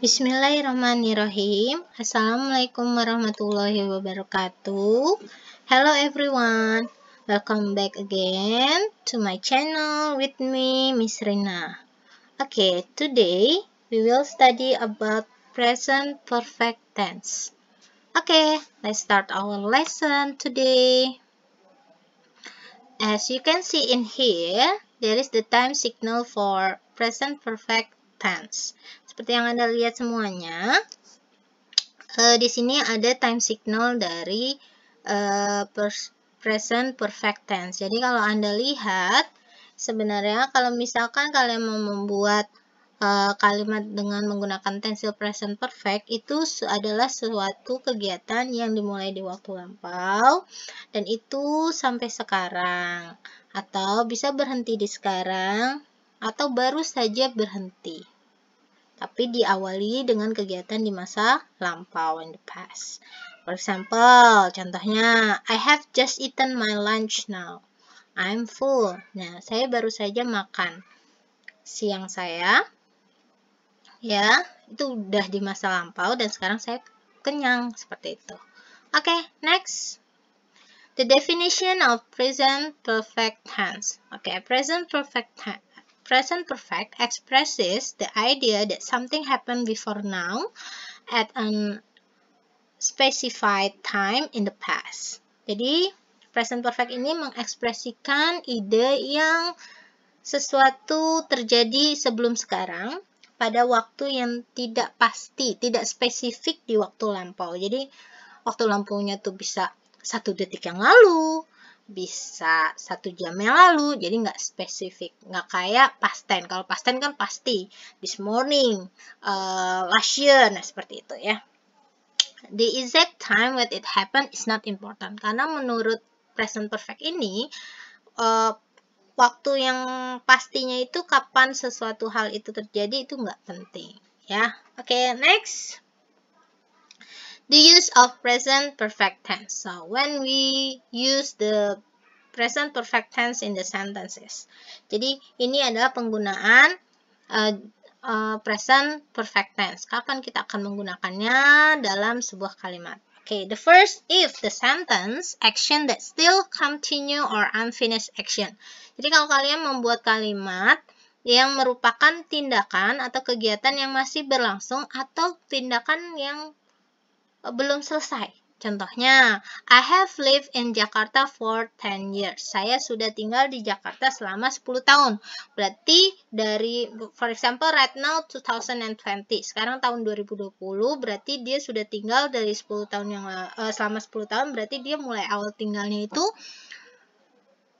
Bismillahirrahmanirrahim. Assalamualaikum warahmatullahi wabarakatuh. Hello everyone. Welcome back again to my channel with me, Miss Rina. Okay, today we will study about present perfect tense. Okay, let's start our lesson today. As you can see in here, there is the time signal for present perfect tense. Seperti yang Anda lihat semuanya, uh, di sini ada time signal dari uh, present perfect tense. Jadi kalau Anda lihat, sebenarnya kalau misalkan kalian mau membuat uh, kalimat dengan menggunakan tensil present perfect itu adalah suatu kegiatan yang dimulai di waktu lampau dan itu sampai sekarang atau bisa berhenti di sekarang atau baru saja berhenti tapi diawali dengan kegiatan di masa lampau in the past. For example, contohnya, I have just eaten my lunch now. I'm full. Nah, saya baru saja makan siang saya. Ya, itu udah di masa lampau dan sekarang saya kenyang seperti itu. Oke, okay, next. The definition of present perfect tense. Oke, okay, present perfect tense present perfect expresses the idea that something happened before now at an specified time in the past. Jadi, present perfect ini mengekspresikan ide yang sesuatu terjadi sebelum sekarang pada waktu yang tidak pasti, tidak spesifik di waktu lampau. Jadi, waktu lampaunya tuh bisa satu detik yang lalu, bisa satu jam yang lalu jadi nggak spesifik nggak kayak past tense kalau past tense kan pasti this morning uh, last year nah seperti itu ya the exact time when it happened is not important karena menurut present perfect ini uh, waktu yang pastinya itu kapan sesuatu hal itu terjadi itu nggak penting ya oke okay, next the use of present perfect tense. So when we use the present perfect tense in the sentences. Jadi ini adalah penggunaan uh, uh, present perfect tense. Kapan kita akan menggunakannya dalam sebuah kalimat. Okay, the first if the sentence action that still continue or unfinished action. Jadi kalau kalian membuat kalimat yang merupakan tindakan atau kegiatan yang masih berlangsung atau tindakan yang Eh, belum selesai. Contohnya, I have lived in Jakarta for 10 years. Saya sudah tinggal di Jakarta selama 10 tahun. Berarti dari, for example, right now 2020. Sekarang tahun 2020, berarti dia sudah tinggal dari 10 tahun yang uh, selama 10 tahun, berarti dia mulai awal tinggalnya itu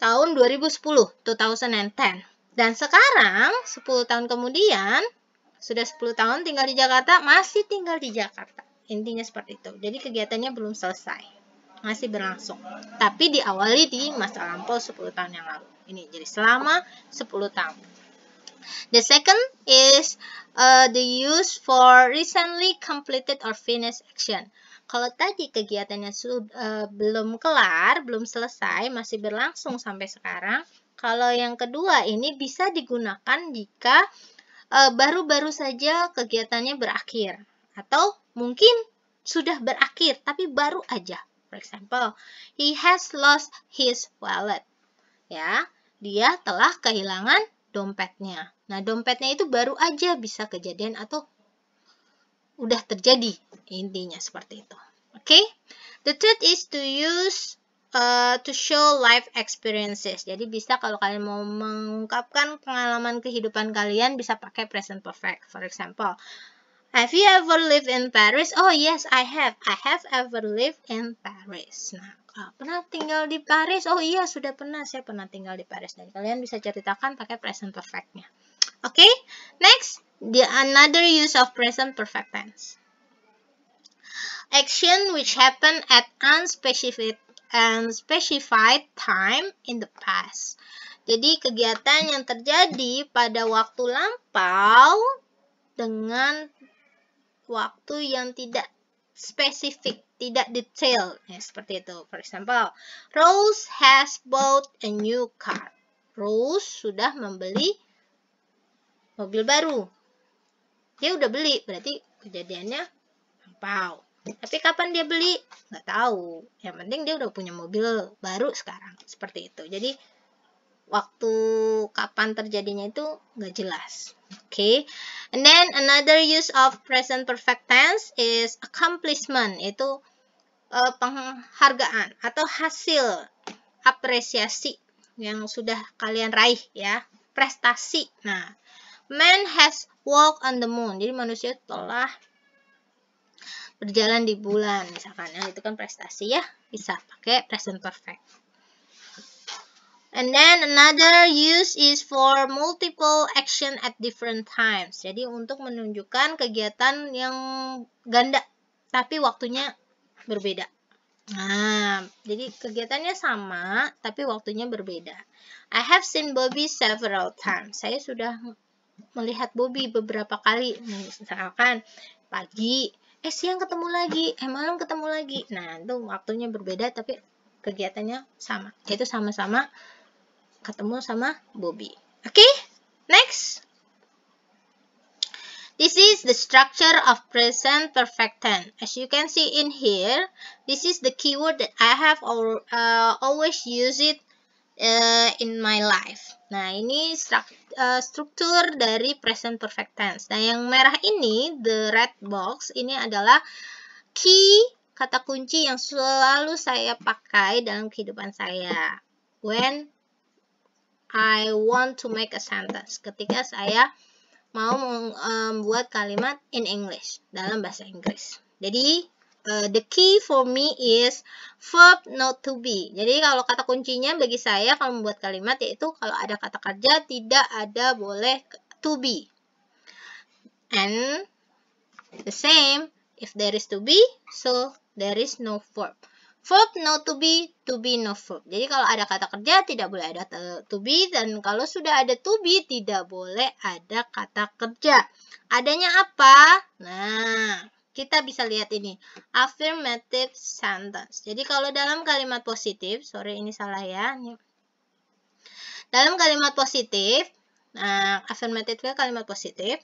tahun 2010, 2010. Dan sekarang, 10 tahun kemudian, sudah 10 tahun tinggal di Jakarta, masih tinggal di Jakarta. Intinya seperti itu. Jadi kegiatannya belum selesai. Masih berlangsung. Tapi diawali di masa lampau 10 tahun yang lalu. Ini jadi selama 10 tahun. The second is uh, the use for recently completed or finished action. Kalau tadi kegiatannya uh, belum kelar, belum selesai, masih berlangsung sampai sekarang. Kalau yang kedua ini bisa digunakan jika uh, baru-baru uh, saja kegiatannya berakhir atau mungkin sudah berakhir tapi baru aja. For example, he has lost his wallet. Ya, dia telah kehilangan dompetnya. Nah, dompetnya itu baru aja bisa kejadian atau udah terjadi. Intinya seperti itu. Oke? Okay? The third is to use uh, to show life experiences. Jadi bisa kalau kalian mau mengungkapkan pengalaman kehidupan kalian bisa pakai present perfect. For example, Have you ever lived in Paris? Oh yes, I have. I have ever lived in Paris. Nah, pernah tinggal di Paris? Oh iya, sudah pernah. Saya pernah tinggal di Paris. Dan kalian bisa ceritakan pakai present perfect-nya. Oke, okay? next. The another use of present perfect tense. Action which happened at unspecified, unspecified time in the past. Jadi kegiatan yang terjadi pada waktu lampau dengan waktu yang tidak spesifik, tidak detail. Ya, seperti itu. For example, Rose has bought a new car. Rose sudah membeli mobil baru. Dia udah beli, berarti kejadiannya lampau. Tapi kapan dia beli? Nggak tahu. Yang penting dia udah punya mobil baru sekarang. Seperti itu. Jadi, waktu kapan terjadinya itu nggak jelas. Oke. Okay. And then another use of present perfect tense is accomplishment, itu uh, eh, penghargaan atau hasil apresiasi yang sudah kalian raih ya, prestasi. Nah, man has walked on the moon. Jadi manusia telah berjalan di bulan misalkan. Nah, itu kan prestasi ya, bisa pakai present perfect. And then another use is for multiple action at different times. Jadi untuk menunjukkan kegiatan yang ganda tapi waktunya berbeda. Nah, jadi kegiatannya sama tapi waktunya berbeda. I have seen Bobby several times. Saya sudah melihat Bobby beberapa kali. Misalkan pagi, eh siang ketemu lagi, eh malam ketemu lagi. Nah, itu waktunya berbeda tapi kegiatannya sama. Itu sama-sama ketemu sama Bobby. Oke, okay? next. This is the structure of present perfect tense. As you can see in here, this is the keyword that I have uh, always used it uh, in my life. Nah, ini uh, struktur dari present perfect tense. Nah, yang merah ini, the red box, ini adalah key kata kunci yang selalu saya pakai dalam kehidupan saya. When I want to make a sentence. Ketika saya mau membuat kalimat in English, dalam bahasa Inggris. Jadi, uh, the key for me is verb not to be. Jadi, kalau kata kuncinya bagi saya kalau membuat kalimat yaitu kalau ada kata kerja tidak ada boleh to be. And the same, if there is to be, so there is no verb verb no to be, to be no verb. Jadi kalau ada kata kerja tidak boleh ada to be dan kalau sudah ada to be tidak boleh ada kata kerja. Adanya apa? Nah, kita bisa lihat ini affirmative sentence. Jadi kalau dalam kalimat positif, sorry ini salah ya. Dalam kalimat positif, nah affirmative kalimat positif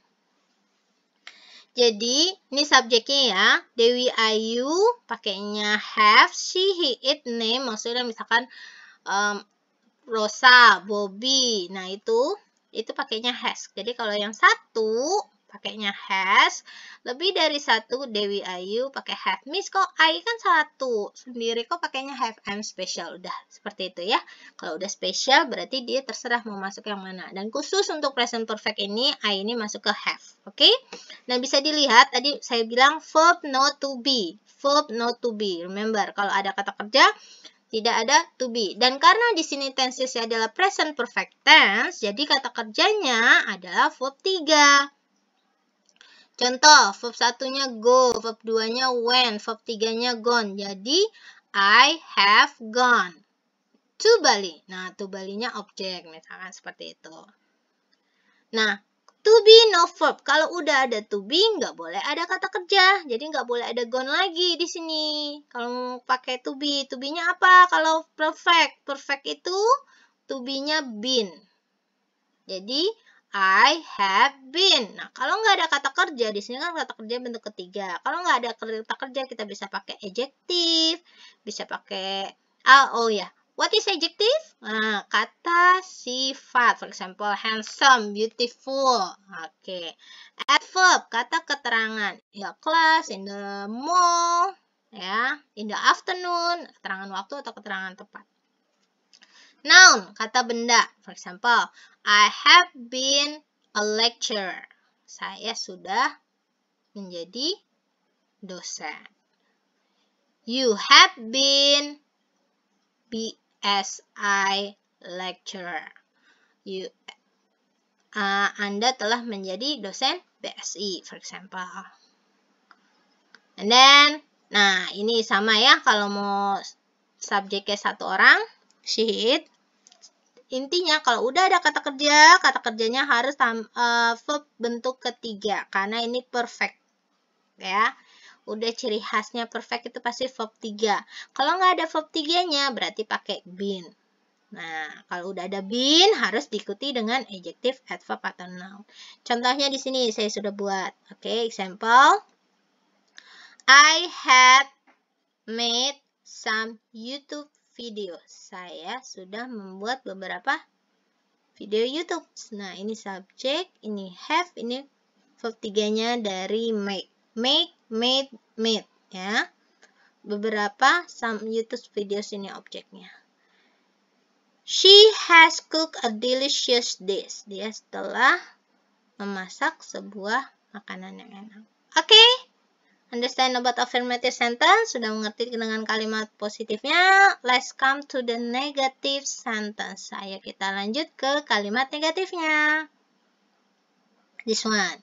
jadi, ini subjeknya ya. Dewi Ayu pakainya have, she, he, it, name. Maksudnya misalkan um, Rosa, Bobby. Nah, itu itu pakainya has. Jadi, kalau yang satu pakainya has. Lebih dari satu Dewi Ayu pakai have. Miss kok I kan satu. Sendiri kok pakainya have I'm special. Udah seperti itu ya. Kalau udah special berarti dia terserah mau masuk yang mana. Dan khusus untuk present perfect ini I ini masuk ke have. Oke? Okay? Dan bisa dilihat tadi saya bilang verb not to be. Verb not to be. Remember kalau ada kata kerja tidak ada to be. Dan karena di sini tensesnya adalah present perfect tense, jadi kata kerjanya adalah verb 3. Contoh, verb satunya go, verb nya went, verb tiganya gone. Jadi, I have gone to Bali. Nah, to Bali-nya objek, misalkan seperti itu. Nah, to be no verb. Kalau udah ada to be, nggak boleh ada kata kerja. Jadi, nggak boleh ada gone lagi di sini. Kalau pakai to be, to be-nya apa? Kalau perfect, perfect itu to be-nya been. Jadi, I have been. Nah, kalau nggak ada kata kerja, di sini kan kata kerja bentuk ketiga. Kalau nggak ada kata kerja, kita bisa pakai adjective, bisa pakai, ah, oh ya, yeah. What is adjective? Nah, kata sifat. For example, handsome, beautiful. Oke. Okay. Adverb, kata keterangan. Ya, class, in the mall, ya, in the afternoon, keterangan waktu atau keterangan tempat. Noun, kata benda. For example, I have been a lecturer. Saya sudah menjadi dosen. You have been BSI lecturer. You uh, Anda telah menjadi dosen BSI, for example. And then, nah ini sama ya kalau mau subjeknya satu orang, she intinya kalau udah ada kata kerja, kata kerjanya harus uh, verb bentuk ketiga karena ini perfect. Ya. Udah ciri khasnya perfect itu pasti verb 3. Kalau nggak ada verb 3-nya berarti pakai been. Nah, kalau udah ada been harus diikuti dengan adjective, adverb atau noun. Contohnya di sini saya sudah buat. Oke, okay, example. I have made some YouTube video. Saya sudah membuat beberapa video YouTube. Nah, ini subjek, ini have, ini verb dari make. Make, made, made. Ya. Beberapa some YouTube videos ini objeknya. She has cooked a delicious dish. Dia setelah memasak sebuah makanan yang enak. Oke. Okay? Understand about affirmative sentence, sudah mengerti dengan kalimat positifnya. Let's come to the negative sentence. Ayo kita lanjut ke kalimat negatifnya. This one.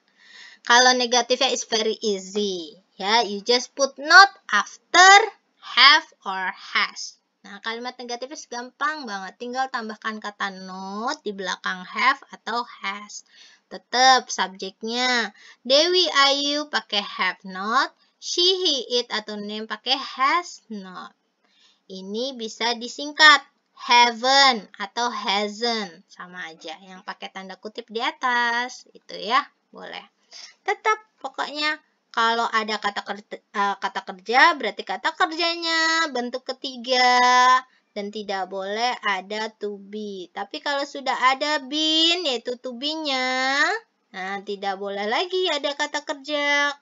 Kalau negatifnya is very easy. Ya, you just put not after have or has. Nah, kalimat negatifnya gampang banget. Tinggal tambahkan kata not di belakang have atau has. Tetap subjeknya. Dewi Ayu pakai have not. She, he, it atau name pakai has not. Ini bisa disingkat. Heaven atau hasn't. Sama aja. Yang pakai tanda kutip di atas. Itu ya. Boleh. Tetap pokoknya kalau ada kata kerja, eh, kata kerja berarti kata kerjanya bentuk ketiga dan tidak boleh ada to be. Tapi kalau sudah ada been yaitu to be-nya, nah tidak boleh lagi ada kata kerja.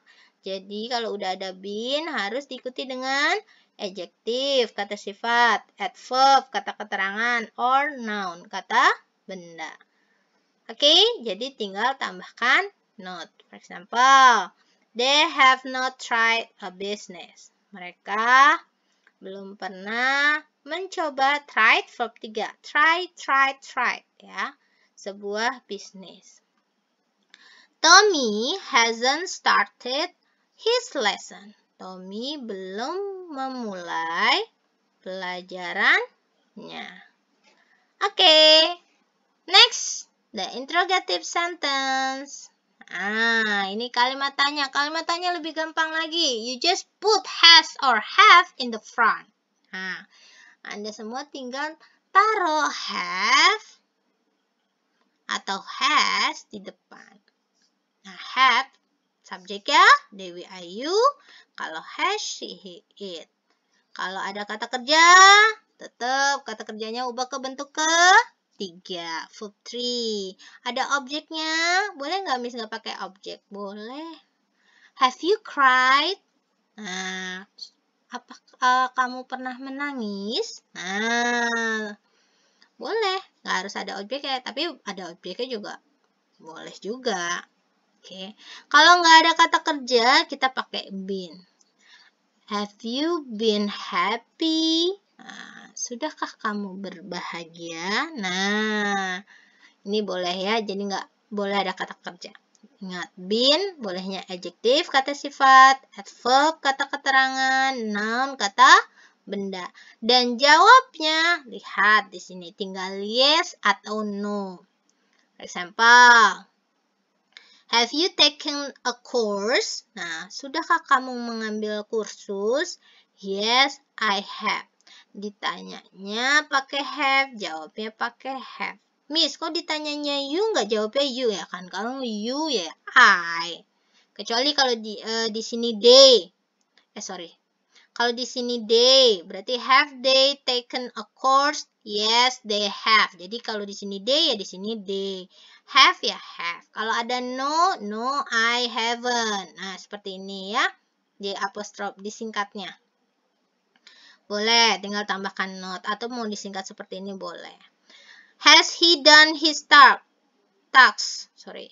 Jadi kalau udah ada been harus diikuti dengan adjektif, kata sifat, adverb, kata keterangan, or noun, kata benda. Oke, okay, jadi tinggal tambahkan not. For example, they have not tried a business. Mereka belum pernah mencoba try verb 3 try try try ya sebuah bisnis Tommy hasn't started his lesson Tommy belum memulai pelajarannya oke okay. next the interrogative sentence Ah, ini kalimat tanya. Kalimat tanya lebih gampang lagi. You just put has or have in the front. Nah, anda semua tinggal taruh have atau has di depan. Nah, have ya, Dewi Ayu. Kalau has, she, he, it. Kalau ada kata kerja, tetap kata kerjanya ubah ke bentuk ke tiga, verb three. Ada objeknya, boleh nggak miss nggak pakai objek? Boleh. Have you cried? Nah, apa uh, kamu pernah menangis? Nah, boleh. Nggak harus ada objeknya, tapi ada objeknya juga. Boleh juga. Oke. Okay. Kalau nggak ada kata kerja, kita pakai been. Have you been happy? Nah, sudahkah kamu berbahagia? Nah, ini boleh ya. Jadi nggak boleh ada kata kerja. Ingat, bin bolehnya adjektif kata sifat, adverb kata keterangan, noun kata benda. Dan jawabnya, lihat di sini tinggal yes atau no. Example, have you taken a course? Nah, sudahkah kamu mengambil kursus? Yes, I have. Ditanyanya pakai have, jawabnya pakai have. Miss, kok ditanyanya you nggak jawabnya you ya kan? Kalau you ya I. Kecuali kalau di uh, di sini they. Eh sorry. Kalau di sini they, berarti have they taken a course? Yes, they have. Jadi kalau di sini they ya di sini they. Have ya have. Kalau ada no, no I haven't. Nah, seperti ini ya. Di apostrof disingkatnya. Boleh, tinggal tambahkan not atau mau disingkat seperti ini boleh. Has he done his task? Task, sorry.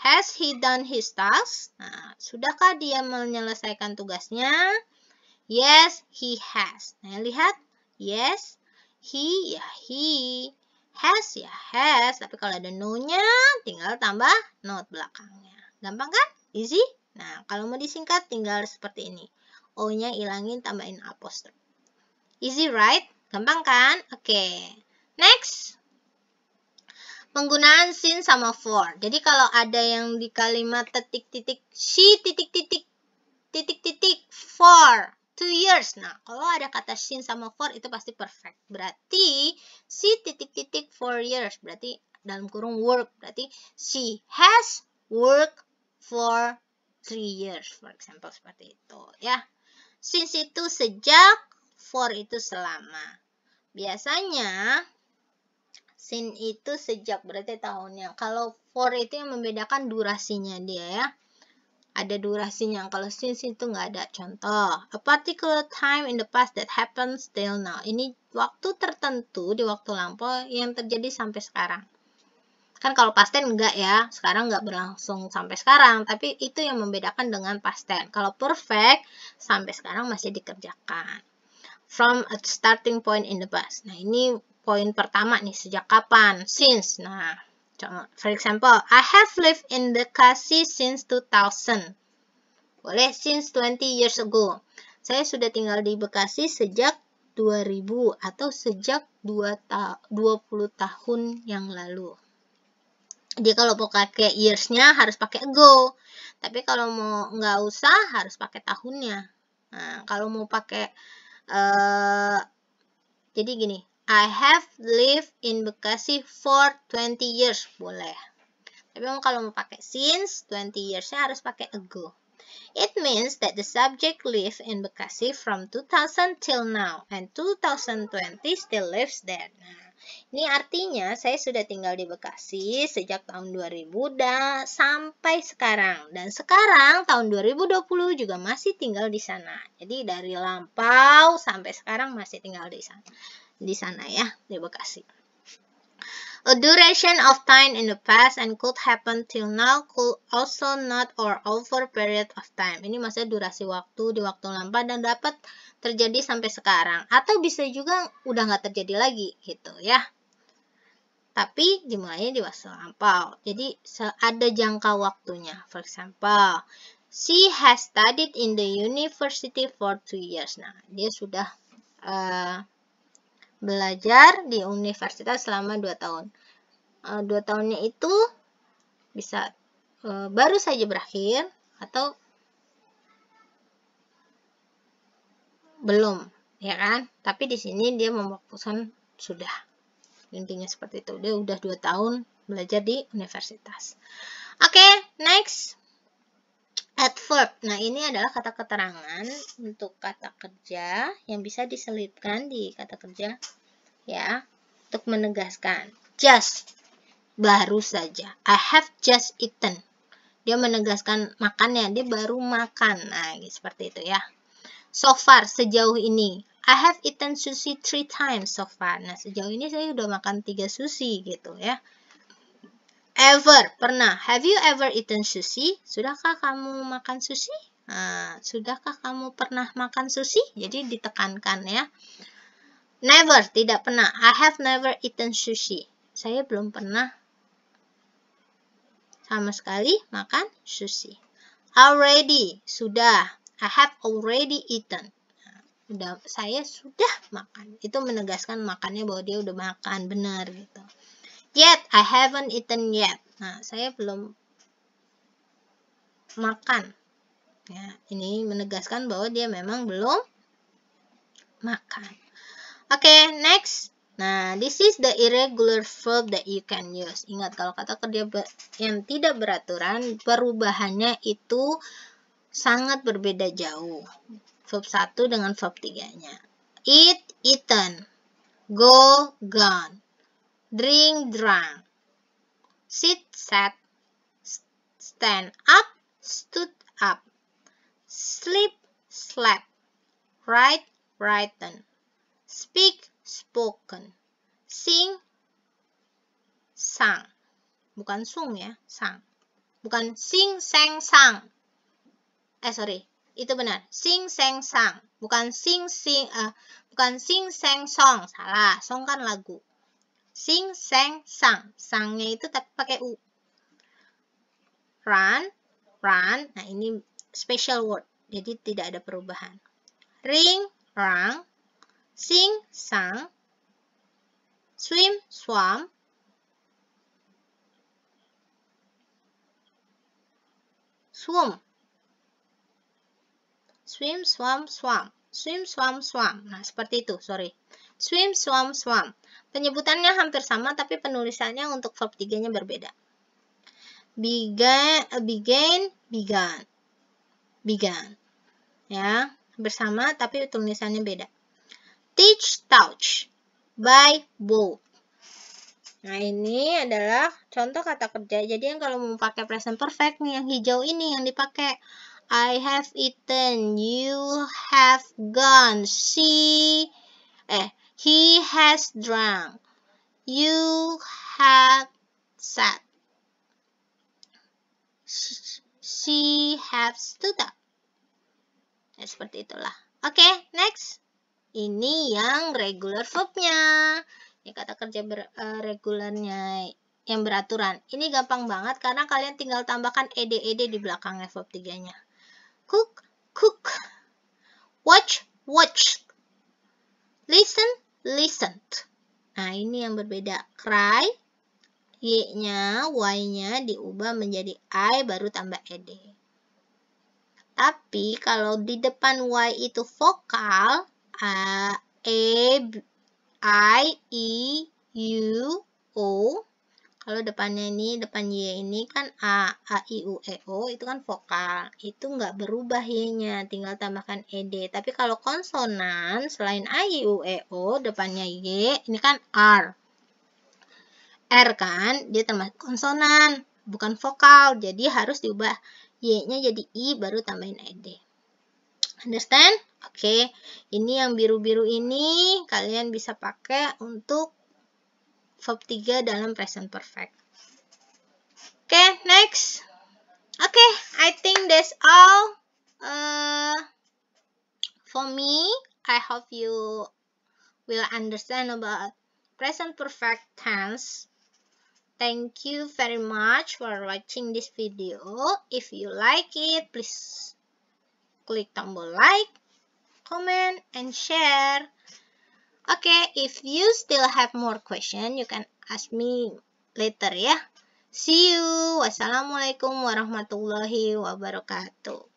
Has he done his task? Nah, sudahkah dia menyelesaikan tugasnya? Yes, he has. Nah, lihat. Yes, he, ya he. Has, ya has. Tapi kalau ada no-nya, tinggal tambah note belakangnya. Gampang kan? Easy? Nah, kalau mau disingkat, tinggal seperti ini. O-nya ilangin, tambahin apostrof. Easy, right? Gampang kan? Oke. Okay. Next penggunaan sin sama for. Jadi kalau ada yang di kalimat titik-titik she titik-titik titik-titik for two years. Nah, kalau ada kata sin sama for itu pasti perfect. Berarti she titik-titik for years. Berarti dalam kurung work. Berarti she has work for three years. For example seperti itu ya. Since itu sejak, for itu selama. Biasanya sin itu sejak berarti tahunnya. Kalau for itu yang membedakan durasinya dia ya. Ada durasinya. Kalau sin itu nggak ada. Contoh, a particular time in the past that happens till now. Ini waktu tertentu di waktu lampau yang terjadi sampai sekarang. Kan kalau past tense enggak ya, sekarang nggak berlangsung sampai sekarang, tapi itu yang membedakan dengan past tense. Kalau perfect, sampai sekarang masih dikerjakan. From a starting point in the past. Nah, ini poin pertama nih, sejak kapan? Since. Nah, for example, I have lived in Bekasi since 2000. Boleh since 20 years ago. Saya sudah tinggal di Bekasi sejak 2000 atau sejak 2 ta 20 tahun yang lalu. Jadi kalau mau pakai years-nya harus pakai ago. Tapi kalau mau nggak usah harus pakai tahunnya. Nah, kalau mau pakai uh, jadi gini, I have lived in Bekasi for 20 years. Boleh. Tapi kalau mau pakai since, 20 years saya harus pakai ago. It means that the subject lived in Bekasi from 2000 till now and 2020 still lives there. Nah, ini artinya saya sudah tinggal di Bekasi sejak tahun 2000 dan sampai sekarang. Dan sekarang tahun 2020 juga masih tinggal di sana. Jadi dari lampau sampai sekarang masih tinggal di sana di sana ya. di bekasi A duration of time in the past and could happen till now could also not or over period of time. Ini maksudnya durasi waktu di waktu lampau dan dapat terjadi sampai sekarang. Atau bisa juga udah nggak terjadi lagi gitu ya. Tapi dimulainya di waktu lampau. Jadi ada jangka waktunya. For example, she has studied in the university for two years. Nah, dia sudah uh, belajar di universitas selama 2 tahun. Eh, dua 2 tahunnya itu bisa eh, baru saja berakhir atau belum, ya kan? Tapi di sini dia memfokuskan sudah. Intinya seperti itu. Dia udah 2 tahun belajar di universitas. Oke, okay, next adverb. Nah, ini adalah kata keterangan untuk kata kerja yang bisa diselipkan di kata kerja ya, untuk menegaskan. Just baru saja. I have just eaten. Dia menegaskan makannya, dia baru makan. Nah, seperti itu ya. So far sejauh ini, I have eaten sushi three times so far. Nah, sejauh ini saya udah makan tiga sushi gitu ya. Ever, pernah. Have you ever eaten sushi? Sudahkah kamu makan sushi? uh, sudahkah kamu pernah makan sushi? Jadi ditekankan ya. Never, tidak pernah. I have never eaten sushi. Saya belum pernah sama sekali makan sushi. Already, sudah. I have already eaten. saya sudah makan. Itu menegaskan makannya bahwa dia udah makan, benar gitu yet I haven't eaten yet nah saya belum makan ya ini menegaskan bahwa dia memang belum makan oke okay, next Nah, this is the irregular verb that you can use. Ingat, kalau kata kerja yang tidak beraturan, perubahannya itu sangat berbeda jauh. Verb 1 dengan verb 3-nya. Eat, eaten. Go, gone drink drunk sit sat stand up stood up sleep slept write written speak spoken sing sang bukan sung ya sang bukan sing sang, sang eh sorry itu benar sing sang, sang bukan sing sing uh, bukan sing sang, song salah song kan lagu Sing, sang, sang. Sangnya itu tapi pakai U. Run, run. Nah, ini special word. Jadi tidak ada perubahan. Ring, rang. Sing, sang. Swim, swam. Swim. Swim, swam, swam. Swim, swam, swam. Nah, seperti itu, sorry. Swim, swam, swam. Penyebutannya hampir sama, tapi penulisannya untuk verb tiganya berbeda. Began, eh, begin, began. Began. Ya, bersama tapi tulisannya beda. Teach touch by both. Nah, ini adalah contoh kata kerja. Jadi yang kalau mau pakai present perfect nih yang hijau ini yang dipakai. I have eaten, you have gone, she eh He has drunk. You have sat. She has stood up. Ya, seperti itulah. Oke, okay, next. Ini yang regular verbnya. Ini kata kerja ber, uh, eh, regulernya yang beraturan. Ini gampang banget karena kalian tinggal tambahkan ed-ed di belakangnya verb tiganya. Cook, cook. Watch, watch. Listen, listened. Nah, ini yang berbeda. Cry, Y-nya, Y-nya diubah menjadi I, baru tambah ED. Tapi, kalau di depan Y itu vokal, A, E, I, E, U, O, kalau depannya ini, depan Y ini kan A, A, I, U, E, O itu kan vokal. Itu nggak berubah Y-nya, tinggal tambahkan ED. Tapi kalau konsonan, selain A, I, U, E, O, depannya Y, ini kan R. R kan, dia termasuk konsonan, bukan vokal. Jadi harus diubah Y-nya jadi I, baru tambahin ED. Understand? Oke, okay. ini yang biru-biru ini kalian bisa pakai untuk verb 3 dalam present perfect. Oke, okay, next. Oke, okay, I think that's all uh, for me. I hope you will understand about present perfect tense. Thank you very much for watching this video. If you like it, please click tombol like, comment, and share. Okay, if you still have more question, you can ask me later ya. See you. Wassalamualaikum warahmatullahi wabarakatuh.